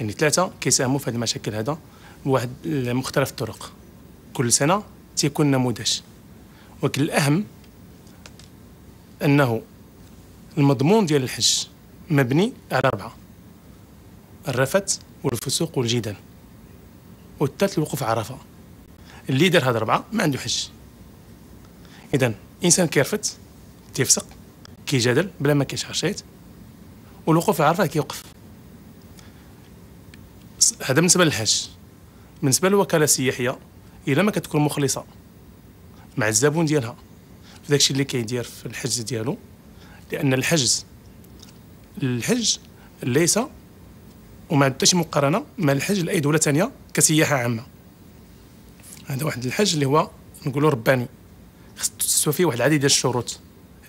يعني ثلاثه كيساهموا في هذه المشاكل هذا بواحد مختلف الطرق كل سنه تيكون نموذج ولكن الاهم انه المضمون ديال الحج مبني على اربعه الرفث والفسوق والجدال والثالث الوقوف عرفه اللي دار هاد اربعه ما عنده حج اذا انسان كيرفت تيفسق كيجادل بلا ما كيشعر شيء والوقوف عرفه كيوقف هذا بالنسبه للحج بالنسبه للوكاله السياحيه الا ما كتكون مخلصه مع الزبون ديالها في داكشي اللي كيدير في الحجز ديالو لان الحجز الحج ليس وما عنده شي مقارنه مع الحج لاي دوله ثانيه كسياحه عامه هذا واحد الحج اللي هو نقولوا رباني خص تسوى فيه واحد العديد ديال الشروط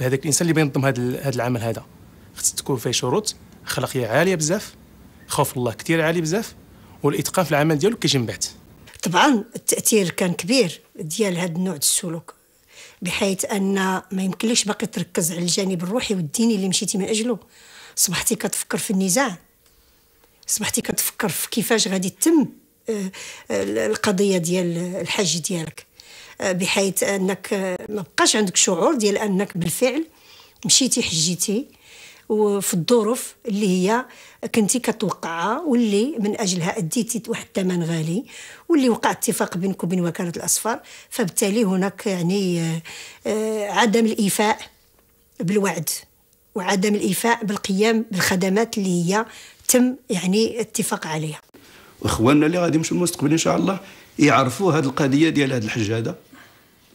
لهذاك الانسان اللي بينظم هذا هذا العمل هذا خص تكون فيه شروط اخلاقيه عاليه بزاف خوف الله كثير عالي بزاف والاتقان في العمل ديالو كيجي من بعد طبعا التاثير كان كبير ديال هذا النوع السلوك بحيث ان ما يمكنليش باقي تركز على الجانب الروحي والديني اللي مشيتي من اجله صبحتي كتفكر في النزاع صبحتي كتفكر في كيفاش غادي تتم آه، آه، القضيه ديال الحج ديالك آه، بحيث انك ما بقاش عندك شعور ديال انك بالفعل مشيتي حجيتي وفي الظروف اللي هي كنتي كتوقعها واللي من اجلها اديتي واحد الثمن غالي واللي وقع اتفاق بينك وبين وكاله الاسفار فبالتالي هناك يعني آه، عدم الايفاء بالوعد وعدم الايفاء بالقيام بالخدمات اللي هي تم يعني اتفاق عليها واخواننا اللي غادي يمشوا المستقبل ان شاء الله يعرفوا هذه القضيه ديال هذه الحجاده هذا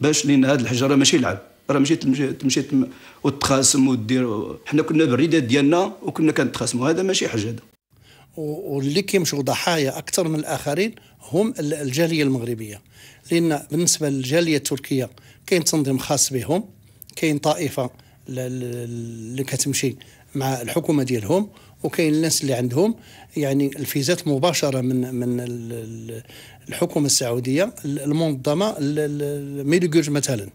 باش لان هذه الحجره راه ماشي لعب راه مشيت مشيت وتخاسم ودير حنا كنا بالرداد ديالنا وكنا كنتخاسموا هذا ماشي حاجه هذا واللي كيمشوا ضحايا اكثر من الاخرين هم الجاليه المغربيه لان بالنسبه للجاليه التركيه كاين تنظيم خاص بهم كاين طائفه اللي كتمشي مع الحكومه ديالهم وكاين الناس اللي عندهم يعني الفيزات مباشره من من الحكومه السعوديه المنظمه ميدوغوج مثلا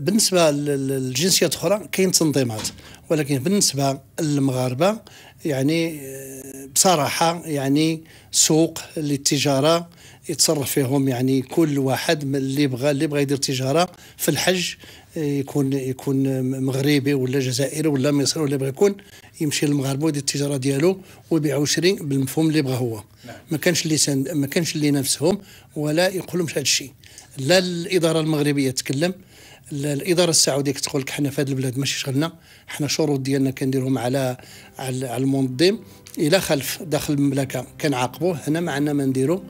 بالنسبه للجنسيات اخرى كاين تنظيمات ولكن بالنسبه للمغاربه يعني آه، بصراحه يعني سوق للتجاره يتصرف فيهم يعني كل واحد من اللي بغى اللي بغى يدير تجاره في الحج آه، يكون يكون مغربي ولا جزائري ولا مصري ولا بغى يكون يمشي للمغاربه ويدير التجاره ديالو ويبيع ويشري بالمفهوم اللي بغى هو نعم. ما كانش اللي ما كانش اللي نفسهم ولا يقولهمش هذا الشيء لا الاداره المغربيه تتكلم الاداره السعوديه كتقول لك حنا في هذه البلاد ماشي شغلنا حنا شروط ديالنا كنديرهم على على المنظم الى خلف داخل المملكه كنعاقبوه هنا ما عندنا ما نديرو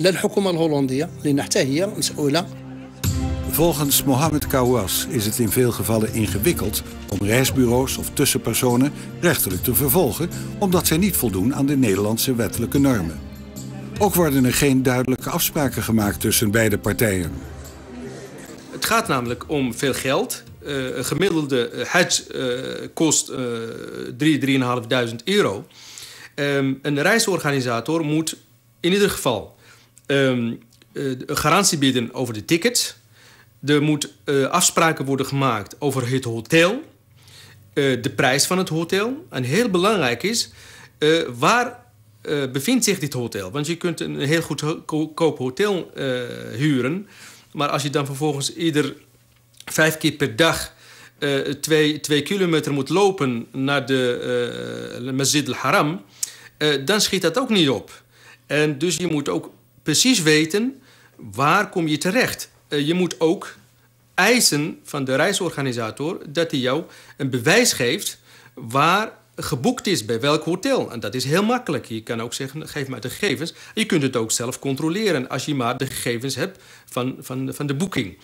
لا الحكومه الهولنديه لان حتى هي مسؤوله Volgens Mohamed Kawas is het in veel gevallen ingewikkeld om reisbureaus of tussenpersonen rechtelijk te vervolgen omdat zij niet voldoen aan de Nederlandse wettelijke normen. Ook worden er geen duidelijke afspraken gemaakt tussen beide partijen. Het gaat namelijk om veel geld. Eh, een gemiddelde hajj eh, eh, kost uh, 3, 3.500 euro. Ehm, een reisorganisator moet in ieder geval um, garantie bieden over de tickets. Er moet afspraken worden gemaakt over het hotel, de prijs van het hotel. En heel belangrijk is, waar bevindt zich dit hotel? Want je kunt een heel goedkoop hotel huren maar als je dan vervolgens ieder vijf keer per dag uh, twee, twee kilometer moet lopen naar de uh, Masjid al-Haram, eh, dan schiet dat ook niet op. En dus je moet ook precies weten waar kom je terecht. je moet ook eisen van de reisorganisator dat hij jou een bewijs geeft waar geboekt is bij welk hotel. En dat is heel makkelijk. Je kan ook zeggen, geef mij de gegevens. Je kunt het ook zelf controleren als je maar de gegevens hebt van, van, van de boeking.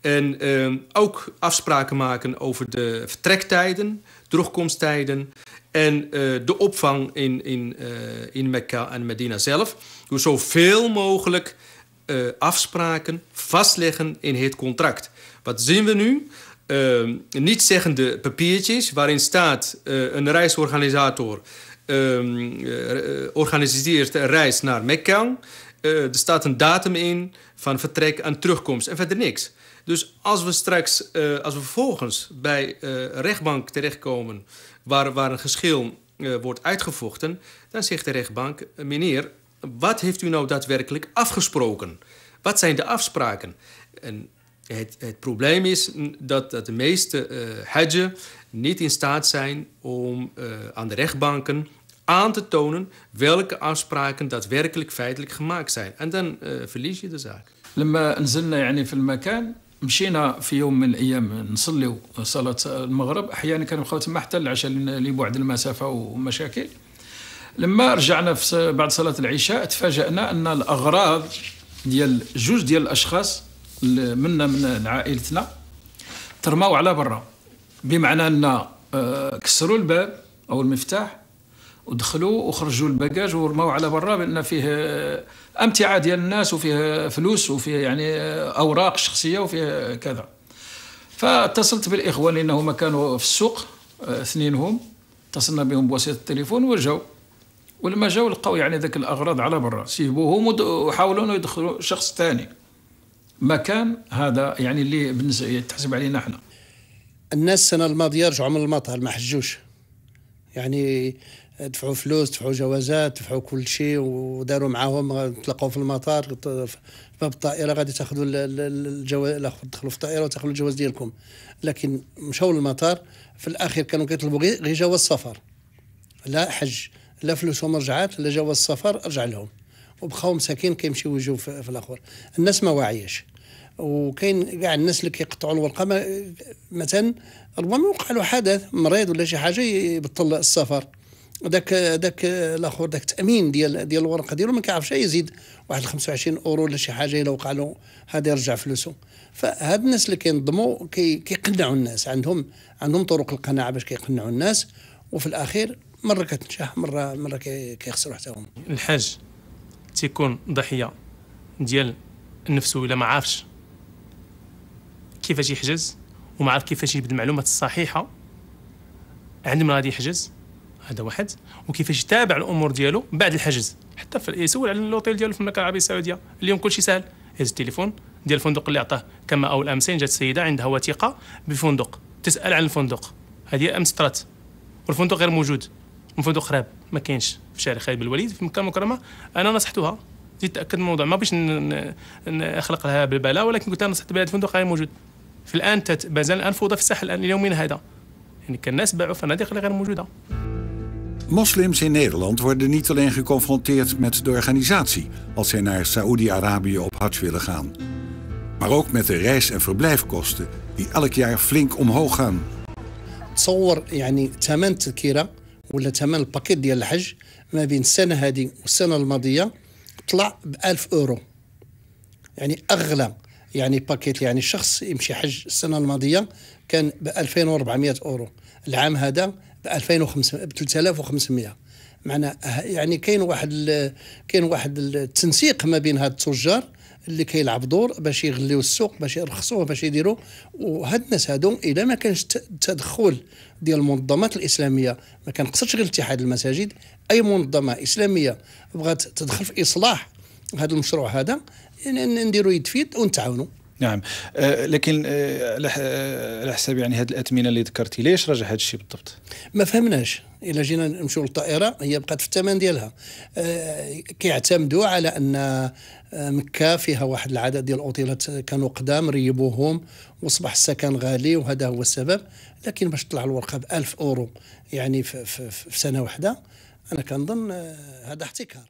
En ehm, ook afspraken maken over de vertrektijden, terugkomsttijden en eh, de opvang in, in, eh, in Mekka en Medina zelf. Door zoveel mogelijk eh, afspraken vastleggen in het contract. Wat zien we nu? uh, zeggende papiertjes waarin staat eh, een reisorganisator ehm, eh, organiseert een reis naar Mekka. Eh, er staat een datum in van vertrek en terugkomst en verder niks. Dus als we straks, als we vervolgens bij rechtbank terechtkomen waar, waar een geschil wordt uitgevochten, dan zegt de rechtbank, meneer, wat heeft u nou daadwerkelijk afgesproken? Wat zijn de afspraken? En het, probleem is dat, de meeste uh, niet in staat zijn om eh, aan de rechtbanken aan te tonen welke afspraken daadwerkelijk feitelijk gemaakt zijn. En dan eh, verlies je de zaak. مشينا في يوم من الايام نصليو صلاه المغرب احيانا كانوا in حتى العشاء لبعد المسافه ومشاكل لما رجعنا بعد صلاه العشاء تفاجانا ان الاغراض ديال جوج ديال الاشخاص منا من عائلتنا ترماو على برا بمعنى ان آه، كسروا الباب او المفتاح ودخلوا وخرجوا الباجاج ورماو على برا بان فيه آه، امتعه ديال الناس وفيه فلوس وفيه يعني آه، اوراق شخصيه وفيه كذا فاتصلت بالاخوان لانهم كانوا في السوق اثنينهم اتصلنا بهم بواسطه التليفون وجاو ولما جاو لقاو يعني ذاك الاغراض على برا سيبوهم وحاولوا انه يدخلوا شخص ثاني مكان هذا يعني اللي بالنسبه يتحسب علينا احنا الناس السنه الماضيه رجعوا من المطار ما حجوش يعني دفعوا فلوس دفعوا جوازات دفعوا كل شيء وداروا معاهم تلقوا في المطار في باب الطائره غادي تاخذوا الجواز تدخلوا في الطائره وتاخذوا الجواز ديالكم لكن مشاو للمطار في الاخير كانوا كيطلبوا غير جواز سفر لا حج لا فلوسهم رجعات لا جواز سفر رجع لهم وبخاو مساكين كيمشيو يجوا في, في الاخر الناس ما واعياش وكاين كاع الناس اللي كيقطعوا الورقه مثلا ربما وقع له حدث مريض ولا شي حاجه يبطل السفر داك داك الاخر داك التامين ديال ديال الورقه ديالو ما كيعرفش يزيد واحد 25 اورو ولا شي حاجه الا وقع له هذا يرجع فلوسه فهاد الناس اللي كينظموا كي كيقنعوا الناس عندهم عندهم طرق القناعه باش كيقنعوا الناس وفي الاخير مره كتنجح مره مره كيخسروا حتى هما الحاج تيكون ضحيه ديال نفسه الا ما عارفش كيفاش يحجز وما عارف كيفاش يجيب المعلومات الصحيحه عند من غادي يحجز هذا واحد وكيفاش يتابع الامور ديالو بعد الحجز حتى في يسول على اللوطيل ديالو في المملكه العربيه السعوديه اليوم كلشي سهل هز التليفون ديال الفندق اللي عطاه كما اول امسين جات سيده عندها وثيقه بفندق تسال عن الفندق هذه امس طرات والفندق غير موجود الفندق خراب ما كاينش في شارع خالد بن الوليد في مكه مكرمه انا نصحتها زيد تاكد من الموضوع ما باش نخلق لها بالبلاء ولكن قلت لها نصحت بها الفندق غير موجود في الان ما زال الان فوضى في الساحل الان اليومين هذا يعني كان الناس باعوا فنادق غير موجوده Moslims in Nederland worden niet alleen geconfronteerd met de organisatie als zij naar Saoedi-Arabië op hajj willen gaan, maar ook met de reis- en verblijfkosten die elk jaar flink omhoog gaan. تصور يعني ثمن تذكره ولا ثمن الباكيت ديال الحج ما بين السنه هذه والسنه الماضيه طلع ب 1000 اورو يعني اغلى يعني باكيت يعني شخص يمشي حج السنه الماضيه كان ب 2400 اورو العام هذا ب 2500 ب 3500 معنا يعني كاين واحد كاين واحد التنسيق ما بين هاد التجار اللي كيلعب دور باش يغليو السوق باش يرخصوه باش يديروا وهاد الناس هادو الا ما كانش تدخل ديال المنظمات الاسلاميه ما كنقصدش غير اتحاد المساجد اي منظمه اسلاميه بغات تدخل في اصلاح هذا المشروع هذا نديروا يد في يد ونتعاونوا نعم آه، لكن آه، آه، على حساب يعني هذه الاثمنه اللي ذكرتي ليش رجع هذا الشيء بالضبط؟ ما فهمناش الا جينا نمشيو للطائره هي بقات في الثمن ديالها كيعتمدوا على ان مكه فيها واحد العدد ديال الاوتيلات كانوا قدام ريبوهم واصبح السكن غالي وهذا هو السبب لكن باش تطلع الورقه ب 1000 اورو يعني في, في, في سنه واحده انا كنظن هذا احتكار